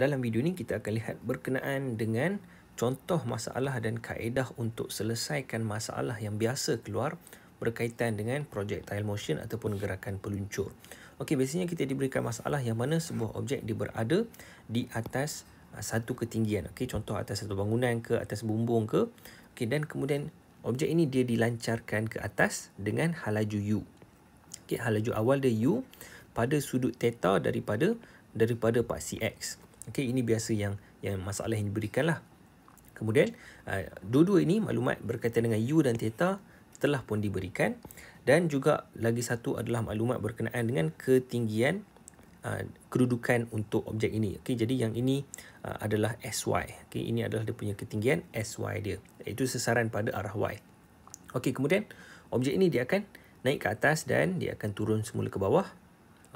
dalam video ni kita akan lihat berkenaan dengan contoh masalah dan kaedah untuk selesaikan masalah yang biasa keluar berkaitan dengan projectile motion ataupun gerakan peluncur. Okey, biasanya kita diberikan masalah yang mana sebuah objek dia berada di atas uh, satu ketinggian. Okey, contoh atas satu bangunan ke atas bumbung ke. Okey, dan kemudian objek ini dia dilancarkan ke atas dengan halaju U. Okey, halaju awal dia U pada sudut theta daripada daripada paksi X. Okey, ini biasa yang yang masalah yang diberikan lah. Kemudian, uh, dua-dua ini maklumat berkaitan dengan U dan Theta telah pun diberikan. Dan juga lagi satu adalah maklumat berkenaan dengan ketinggian uh, kedudukan untuk objek ini. Okey, jadi yang ini uh, adalah SY. Okey, ini adalah dia punya ketinggian SY dia. Itu sesaran pada arah Y. Okey, kemudian objek ini dia akan naik ke atas dan dia akan turun semula ke bawah.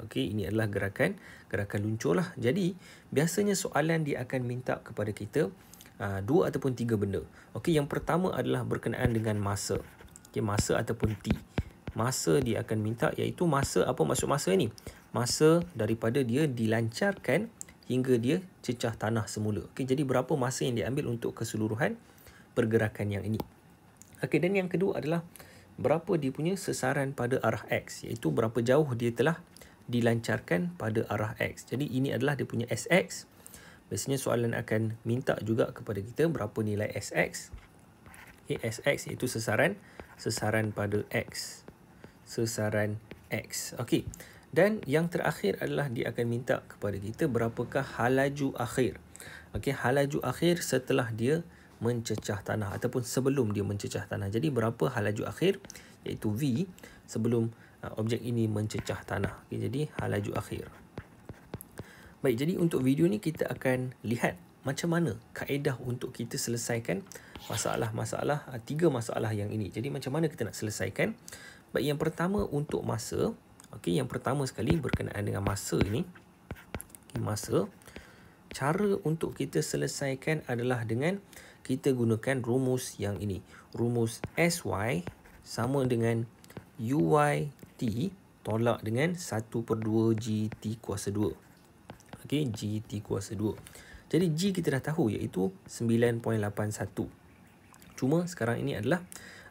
Okey, ini adalah gerakan gerakan luncur lah. Jadi, biasanya soalan dia akan minta kepada kita uh, dua ataupun tiga benda. Okey, yang pertama adalah berkenaan dengan masa. Okey, masa ataupun T. Masa dia akan minta iaitu masa, apa maksud masa ni? Masa daripada dia dilancarkan hingga dia cecah tanah semula. Okey, jadi berapa masa yang diambil untuk keseluruhan pergerakan yang ini? Okey, dan yang kedua adalah berapa dia punya sesaran pada arah X iaitu berapa jauh dia telah dilancarkan pada arah X. Jadi ini adalah dia punya SX. Biasanya soalan akan minta juga kepada kita berapa nilai SX. Okay, SX iaitu sesaran. Sesaran pada X. Sesaran X. Okey. Dan yang terakhir adalah dia akan minta kepada kita berapakah halaju akhir. Okey, halaju akhir setelah dia mencecah tanah ataupun sebelum dia mencecah tanah. Jadi berapa halaju akhir iaitu V sebelum Ah, objek ini mencecah tanah. Okay, jadi halaju akhir. Baik, jadi untuk video ni kita akan lihat macam mana kaedah untuk kita selesaikan masalah-masalah, ah, tiga masalah yang ini. Jadi macam mana kita nak selesaikan? Baik, yang pertama untuk masa. Okay, yang pertama sekali berkenaan dengan masa ini. Okay, masa. Cara untuk kita selesaikan adalah dengan kita gunakan rumus yang ini. Rumus SY sama dengan UY T tolak dengan 1 per 2 t kuasa 2. g t kuasa 2. Jadi G kita dah tahu iaitu 9.81. Cuma sekarang ini adalah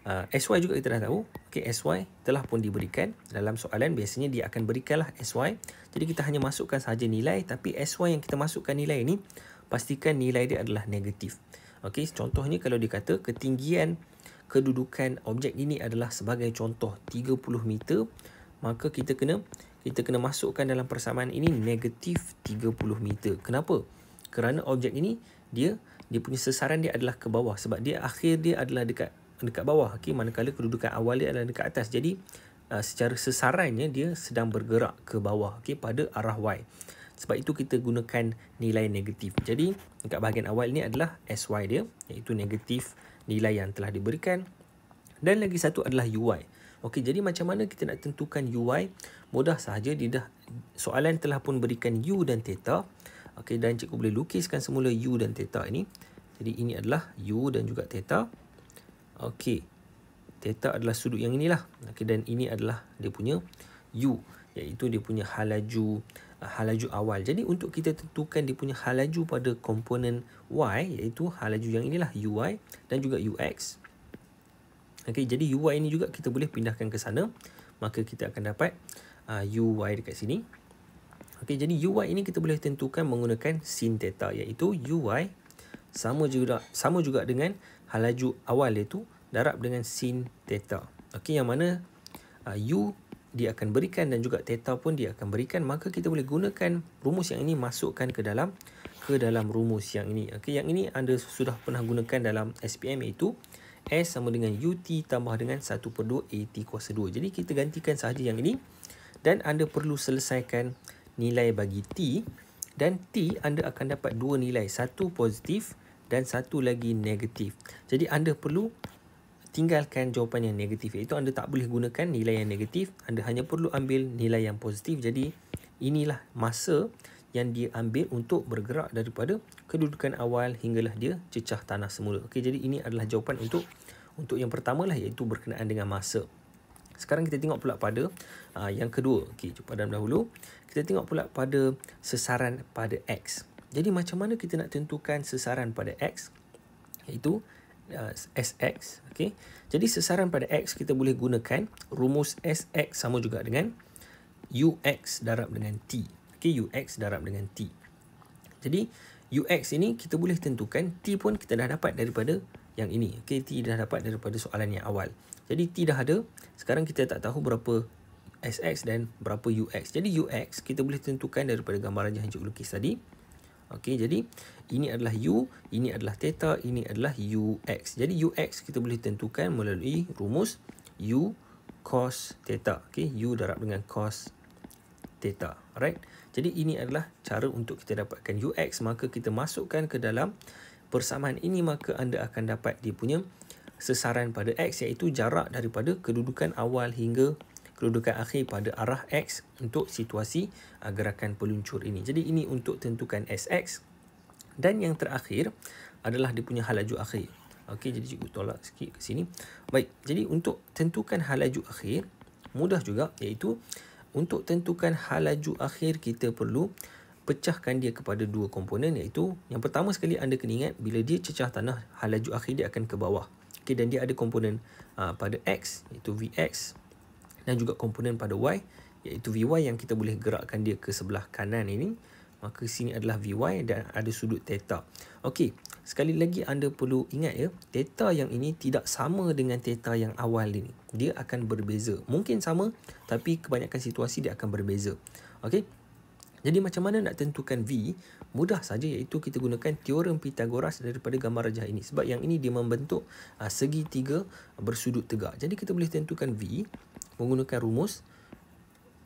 uh, SY juga kita dah tahu. Okey, SY telah pun diberikan. Dalam soalan biasanya dia akan berikanlah SY. Jadi kita hanya masukkan sahaja nilai tapi SY yang kita masukkan nilai ini pastikan nilai dia adalah negatif. Okey, contohnya kalau dikata ketinggian kedudukan objek ini adalah sebagai contoh 30 meter maka kita kena kita kena masukkan dalam persamaan ini negatif 30 meter kenapa kerana objek ini dia dia punya sesaran dia adalah ke bawah sebab dia akhir dia adalah dekat dekat bawah okey manakala kedudukan awal dia adalah dekat atas jadi uh, secara sesarannya dia sedang bergerak ke bawah okey pada arah y sebab itu kita gunakan nilai negatif. Jadi, dekat bahagian awal ni adalah SY dia, iaitu negatif 30 nilai yang telah diberikan dan lagi satu adalah UI. Okey, jadi macam mana kita nak tentukan UI? Mudah sahaja dia dah soalan telah pun berikan U dan theta. Okey, dan cikgu boleh lukiskan semula U dan theta ini. Jadi ini adalah U dan juga theta. Okey. Theta adalah sudut yang inilah. Okey, dan ini adalah dia punya U iaitu dia punya halaju Uh, halaju awal. Jadi untuk kita tentukan dia punya halaju pada komponen y iaitu halaju yang inilah ui dan juga ux. Okey, jadi ui ini juga kita boleh pindahkan ke sana, maka kita akan dapat uh, ui dekat sini. Okey, jadi ui ini kita boleh tentukan menggunakan sin theta iaitu ui sama juga sama juga dengan halaju awal iaitu darab dengan sin theta. Okey, yang mana uh, u dia akan berikan dan juga theta pun dia akan berikan maka kita boleh gunakan rumus yang ini masukkan ke dalam ke dalam rumus yang ini okey yang ini anda sudah pernah gunakan dalam SPM iaitu S sama dengan UT tambah dengan 1/2 AT kuasa 2 jadi kita gantikan sahaja yang ini dan anda perlu selesaikan nilai bagi T dan T anda akan dapat dua nilai satu positif dan satu lagi negatif jadi anda perlu tinggalkan jawapan yang negatif iaitu anda tak boleh gunakan nilai yang negatif anda hanya perlu ambil nilai yang positif jadi inilah masa yang dia ambil untuk bergerak daripada kedudukan awal hinggalah dia cecah tanah semula okey jadi ini adalah jawapan untuk untuk yang pertama lah iaitu berkenaan dengan masa sekarang kita tengok pula pada uh, yang kedua okey cepat dalam dahulu kita tengok pula pada sesaran pada x jadi macam mana kita nak tentukan sesaran pada x iaitu uh, SX. Okay. Jadi sesaran pada X kita boleh gunakan rumus SX sama juga dengan UX darab dengan T. Okay, UX darab dengan T. Jadi UX ini kita boleh tentukan T pun kita dah dapat daripada yang ini. Okay, T dah dapat daripada soalan yang awal. Jadi T dah ada. Sekarang kita tak tahu berapa SX dan berapa UX. Jadi UX kita boleh tentukan daripada gambaran yang hancur lukis tadi. Okey, jadi ini adalah U, ini adalah theta, ini adalah UX. Jadi UX kita boleh tentukan melalui rumus U cos theta. Okey, U darab dengan cos theta. Alright. Jadi ini adalah cara untuk kita dapatkan UX. Maka kita masukkan ke dalam persamaan ini maka anda akan dapat dia punya sesaran pada X iaitu jarak daripada kedudukan awal hingga kedudukan akhir pada arah X untuk situasi uh, gerakan peluncur ini. Jadi ini untuk tentukan SX dan yang terakhir adalah dia punya hal laju akhir. Okey, jadi cikgu tolak sikit ke sini. Baik, jadi untuk tentukan hal laju akhir, mudah juga iaitu untuk tentukan hal laju akhir kita perlu pecahkan dia kepada dua komponen iaitu yang pertama sekali anda kena ingat bila dia cecah tanah, hal laju akhir dia akan ke bawah. Okey, dan dia ada komponen uh, pada X iaitu VX dan juga komponen pada Y iaitu VY yang kita boleh gerakkan dia ke sebelah kanan ini maka sini adalah VY dan ada sudut theta. Okey, sekali lagi anda perlu ingat ya, theta yang ini tidak sama dengan theta yang awal ini. Dia akan berbeza. Mungkin sama tapi kebanyakan situasi dia akan berbeza. Okey. Jadi macam mana nak tentukan V? mudah saja iaitu kita gunakan teorem Pythagoras daripada gambar rajah ini sebab yang ini dia membentuk uh, segi tiga bersudut tegak. Jadi kita boleh tentukan V menggunakan rumus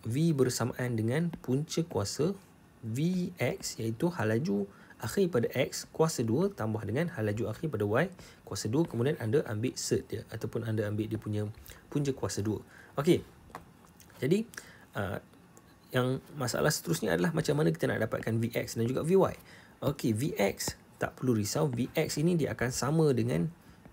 V bersamaan dengan punca kuasa Vx iaitu halaju akhir pada X kuasa 2 tambah dengan halaju akhir pada Y kuasa 2 kemudian anda ambil set dia ataupun anda ambil dia punya punca kuasa 2. Okey. Jadi uh, yang masalah seterusnya adalah macam mana kita nak dapatkan VX dan juga VY. Okey, VX tak perlu risau. VX ini dia akan sama dengan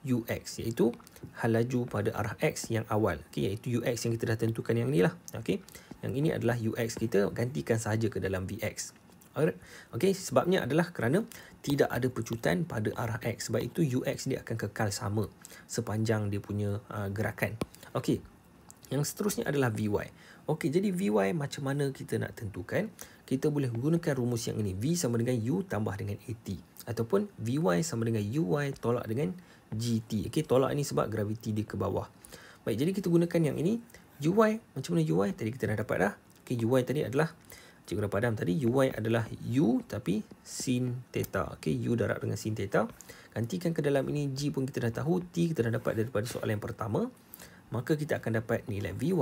UX iaitu hal laju pada arah X yang awal. Okey, iaitu UX yang kita dah tentukan yang ni lah. Okey. Yang ini adalah UX kita gantikan sahaja ke dalam VX. Alright. Okey, sebabnya adalah kerana tidak ada pecutan pada arah X. Sebab itu UX dia akan kekal sama sepanjang dia punya uh, gerakan. Okey. Yang seterusnya adalah VY. Okey, jadi VY macam mana kita nak tentukan? Kita boleh gunakan rumus yang ini. V sama dengan U tambah dengan AT. Ataupun VY sama dengan UY tolak dengan GT. Okey, tolak ini sebab graviti dia ke bawah. Baik, jadi kita gunakan yang ini. UY, macam mana UY? Tadi kita dah dapat dah. Okey, UY tadi adalah, cikgu dah padam tadi, UY adalah U tapi sin theta. Okey, U darab dengan sin theta. Gantikan ke dalam ini, G pun kita dah tahu. T kita dah dapat daripada soalan yang pertama maka kita akan dapat nilai Vy.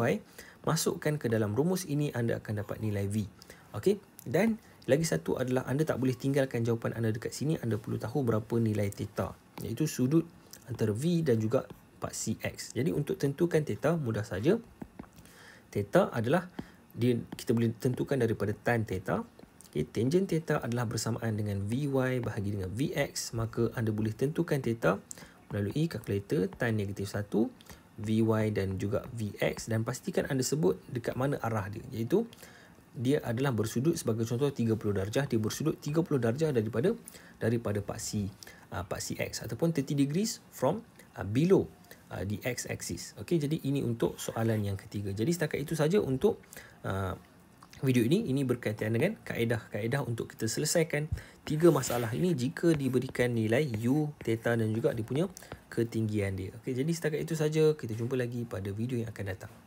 Masukkan ke dalam rumus ini, anda akan dapat nilai V. Okey? Dan lagi satu adalah anda tak boleh tinggalkan jawapan anda dekat sini. Anda perlu tahu berapa nilai theta. Iaitu sudut antara V dan juga 4CX. Jadi untuk tentukan theta, mudah saja. Theta adalah, dia, kita boleh tentukan daripada tan theta. Okay, tangent theta adalah bersamaan dengan Vy bahagi dengan Vx. Maka anda boleh tentukan theta melalui kalkulator tan negatif 1 VY dan juga VX dan pastikan anda sebut dekat mana arah dia iaitu dia adalah bersudut sebagai contoh 30 darjah dia bersudut 30 darjah daripada daripada paksi uh, ah, paksi X ataupun 30 degrees from uh, below uh, the X axis okey jadi ini untuk soalan yang ketiga jadi setakat itu saja untuk uh, video ini ini berkaitan dengan kaedah-kaedah untuk kita selesaikan tiga masalah ini jika diberikan nilai u, theta dan juga dia punya ketinggian dia. Okey jadi setakat itu saja kita jumpa lagi pada video yang akan datang.